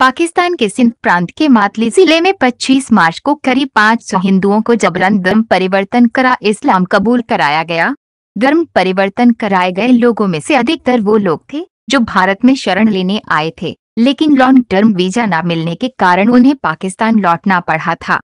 पाकिस्तान के सिंध प्रांत के मातली जिले में 25 मार्च को करीब 500 हिंदुओं को जबरन धर्म परिवर्तन करा इस्लाम कबूल कराया गया धर्म परिवर्तन कराए गए लोगों में से अधिकतर वो लोग थे जो भारत में शरण लेने आए थे लेकिन लॉन्ग टर्म वीजा न मिलने के कारण उन्हें पाकिस्तान लौटना पड़ा था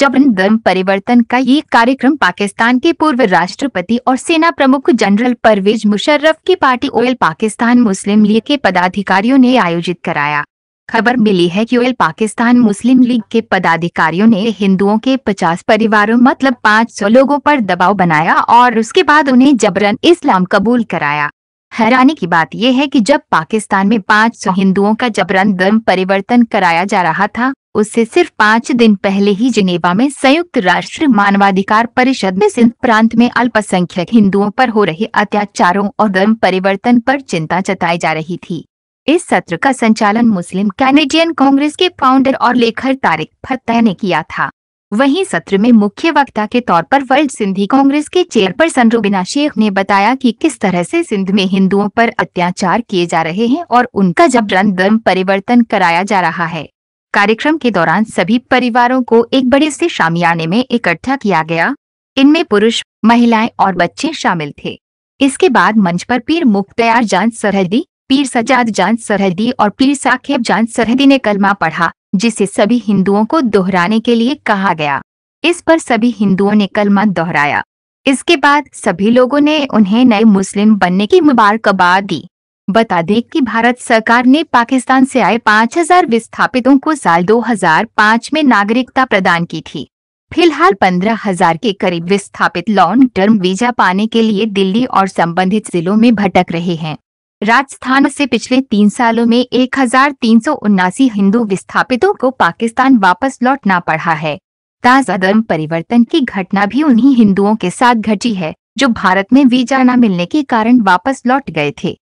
जबरन धर्म परिवर्तन का ये कार्यक्रम पाकिस्तान के पूर्व राष्ट्रपति और सेना प्रमुख जनरल परवेज मुशर्रफ की party All Pakistan Muslim League के पदाधिकारियों ने आयोजित कराया खबर मिली है कि ओयल पाकिस्तान मुस्लिम लीग के पदाधिकारियों ने हिंदुओं के 50 परिवारों मतलब 500 लोगों पर दबाव बनाया और उसके बाद उन्हें जबरन इस्लाम कबूल कराया हैरानी की बात यह है कि जब पाकिस्तान में 500 हिंदुओं का जबरन धर्म परिवर्तन कराया जा रहा था उससे सिर्फ पाँच दिन पहले ही जिनेवा में संयुक्त राष्ट्र मानवाधिकार परिषद में सिंध प्रांत में अल्पसंख्यक हिंदुओं पर हो रहे अत्याचारों और धर्म परिवर्तन पर चिंता जताई जा रही थी इस सत्र का संचालन मुस्लिम कैनेडियन कांग्रेस के फाउंडर और लेखक तारिक फतेह ने किया था वहीं सत्र में मुख्य वक्ता के तौर पर वर्ल्ड सिंधी कांग्रेस के चेयरपर्सन रुबिना शेख ने बताया कि किस तरह से सिंध में हिंदुओं पर अत्याचार किए जा रहे हैं और उनका जबरन धर्म परिवर्तन कराया जा रहा है कार्यक्रम के दौरान सभी परिवारों को एक बड़े से शामियाने में इकट्ठा किया गया इनमें पुरुष महिलाएं और बच्चे शामिल थे इसके बाद मंच पर पीर मुख्तार जान सरहदी पीर सजाद जान सरहदी और पीर साखेब जान सरहदी ने कलमा पढ़ा जिसे सभी हिंदुओं को दोहराने के लिए कहा गया इस पर सभी हिंदुओं ने कलमा दोहराया इसके बाद सभी लोगों ने उन्हें नए मुस्लिम बनने की मुबारकबाद दी बता दें कि भारत सरकार ने पाकिस्तान से आए 5000 विस्थापितों को साल 2005 में नागरिकता प्रदान की थी फिलहाल 15000 के करीब विस्थापित लॉन्ग टर्म वीजा पाने के लिए दिल्ली और संबंधित जिलों में भटक रहे हैं राजस्थान से पिछले तीन सालों में एक हिंदू विस्थापितों को पाकिस्तान वापस लौटना पड़ा है ताज़ा धर्म परिवर्तन की घटना भी उन्हीं हिंदुओं के साथ घटी है जो भारत में वीजा न मिलने के कारण वापस लौट गए थे